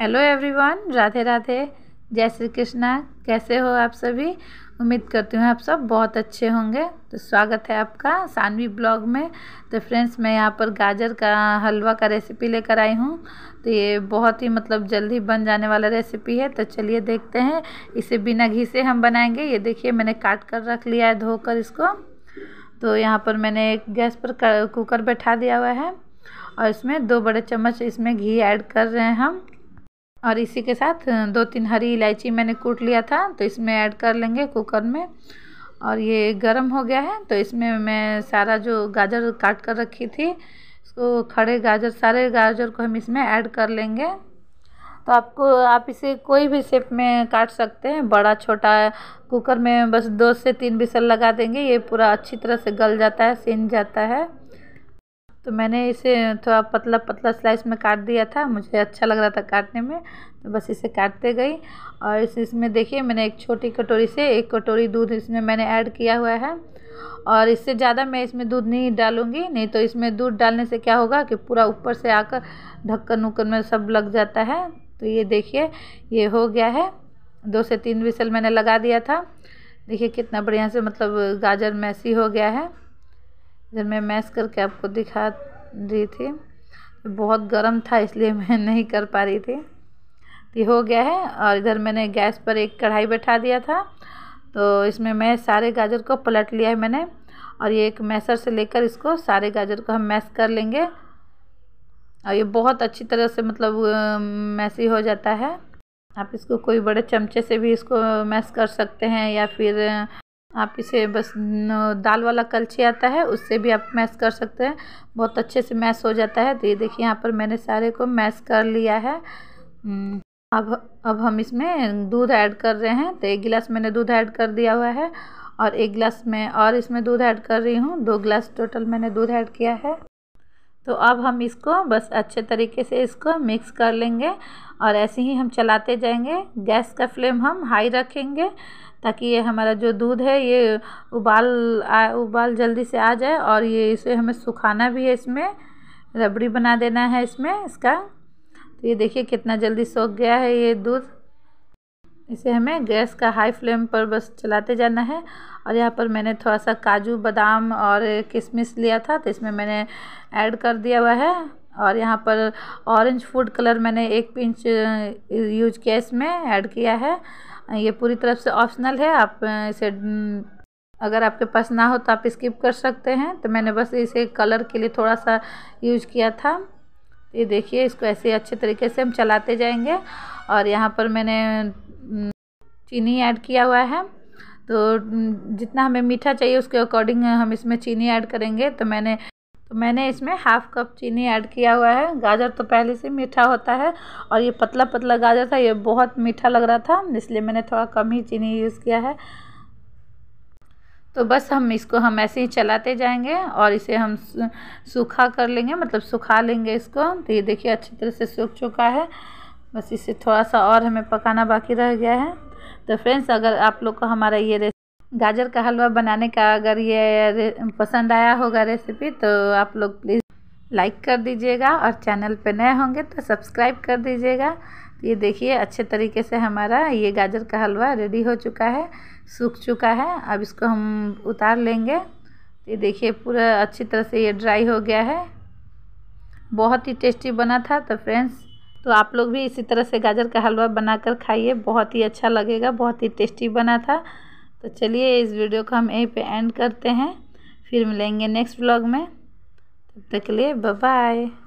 hello everyone Radhe Radhe जय श्री कृष्णा कैसे हो आप सभी उम्मीद करती हूँ आप सब बहुत अच्छे होंगे तो स्वागत है आपका सानवी ब्लॉग में तो फ्रेंड्स मैं यहाँ पर गाजर का हलवा का रेसिपी लेकर आई हूँ तो ये बहुत ही मतलब जल्दी बन जाने वाला रेसिपी है तो चलिए देखते हैं इसे बिना घी से हम बनाएंगे ये देखिए मैंने काट कर रख लिया है धोकर इसको तो यहाँ पर मैंने एक गैस पर कुकर बैठा दिया हुआ है और इसमें दो बड़े चम्मच इसमें घी ऐड कर रहे हैं हम और इसी के साथ दो तीन हरी इलायची मैंने कूट लिया था तो इसमें ऐड कर लेंगे कुकर में और ये गर्म हो गया है तो इसमें मैं सारा जो गाजर काट कर रखी थी उसको खड़े गाजर सारे गाजर को हम इसमें ऐड कर लेंगे तो आपको आप इसे कोई भी शेप में काट सकते हैं बड़ा छोटा कुकर में बस दो से तीन बिसल लगा देंगे ये पूरा अच्छी तरह से गल जाता है सिन जाता है तो मैंने इसे थोड़ा पतला पतला स्लाइस में काट दिया था मुझे अच्छा लग रहा था काटने में तो बस इसे काटते गई और इस इसमें देखिए मैंने एक छोटी कटोरी से एक कटोरी दूध इसमें मैंने ऐड किया हुआ है और इससे ज़्यादा मैं इसमें दूध नहीं डालूँगी नहीं तो इसमें दूध डालने से क्या होगा कि पूरा ऊपर से आकर ढक्कन उक्कन में सब लग जाता है तो ये देखिए ये हो गया है दो से तीन विसल मैंने लगा दिया था देखिए कितना बढ़िया से मतलब गाजर मैसी हो गया है जब मैं मैश करके आपको दिखा रही थी तो बहुत गर्म था इसलिए मैं नहीं कर पा रही थी ये हो गया है और इधर मैंने गैस पर एक कढ़ाई बैठा दिया था तो इसमें मैं सारे गाजर को पलट लिया है मैंने और ये एक मैसर से लेकर इसको सारे गाजर को हम मैश कर लेंगे और ये बहुत अच्छी तरह से मतलब मैसी हो जाता है आप इसको कोई बड़े चमचे से भी इसको मैश कर सकते हैं या फिर आप इसे बस दाल वाला कलछी आता है उससे भी आप मैश कर सकते हैं बहुत अच्छे से मैश हो जाता है तो ये देखिए यहाँ पर मैंने सारे को मैश कर लिया है हम्म, अब अब हम इसमें दूध ऐड कर रहे हैं तो एक गिलास मैंने दूध ऐड कर दिया हुआ है और एक गिलास मैं और इसमें दूध ऐड कर रही हूँ दो गिलास टोटल मैंने दूध ऐड किया है तो अब हम इसको बस अच्छे तरीके से इसको मिक्स कर लेंगे और ऐसे ही हम चलाते जाएंगे गैस का फ्लेम हम हाई रखेंगे ताकि ये हमारा जो दूध है ये उबाल आ, उबाल जल्दी से आ जाए और ये इसे हमें सुखाना भी है इसमें रबड़ी बना देना है इसमें इसका तो ये देखिए कितना जल्दी सूख गया है ये दूध इसे हमें गैस का हाई फ्लेम पर बस चलाते जाना है और यहाँ पर मैंने थोड़ा सा काजू बादाम और किशमिश लिया था तो इसमें मैंने ऐड कर दिया हुआ है और यहाँ पर ऑरेंज फूड कलर मैंने एक पिंच यूज किया इसमें ऐड किया है ये पूरी तरफ से ऑप्शनल है आप इसे अगर आपके पास ना हो तो आप स्किप कर सकते हैं तो मैंने बस इसे कलर के लिए थोड़ा सा यूज़ किया था ये देखिए इसको ऐसे अच्छे तरीके से हम चलाते जाएंगे और यहाँ पर मैंने चीनी ऐड किया हुआ है तो जितना हमें मीठा चाहिए उसके अकॉर्डिंग हम इसमें चीनी ऐड करेंगे तो मैंने तो मैंने इसमें हाफ़ कप चीनी ऐड किया हुआ है गाजर तो पहले से मीठा होता है और ये पतला पतला गाजर था ये बहुत मीठा लग रहा था इसलिए मैंने थोड़ा कम ही चीनी यूज़ किया है तो बस हम इसको हम ऐसे ही चलाते जाएंगे और इसे हम सूखा कर लेंगे मतलब सुखा लेंगे इसको तो ये देखिए अच्छी तरह से सूख चुका है बस इसे थोड़ा सा और हमें पकाना बाकी रह गया है तो फ्रेंड्स अगर आप लोग को हमारा ये रेस गाजर का हलवा बनाने का अगर ये पसंद आया होगा रेसिपी तो आप लोग प्लीज़ लाइक कर दीजिएगा और चैनल पर नए होंगे तो सब्सक्राइब कर दीजिएगा ये देखिए अच्छे तरीके से हमारा ये गाजर का हलवा रेडी हो चुका है सूख चुका है अब इसको हम उतार लेंगे ये देखिए पूरा अच्छी तरह से ये ड्राई हो गया है बहुत ही टेस्टी बना था तो फ्रेंड्स तो आप लोग भी इसी तरह से गाजर का हलवा बनाकर खाइए बहुत ही अच्छा लगेगा बहुत ही टेस्टी बना था तो चलिए इस वीडियो को हम यहीं पे एंड करते हैं फिर मिलेंगे नेक्स्ट ब्लॉग में तब तक के लिए बाय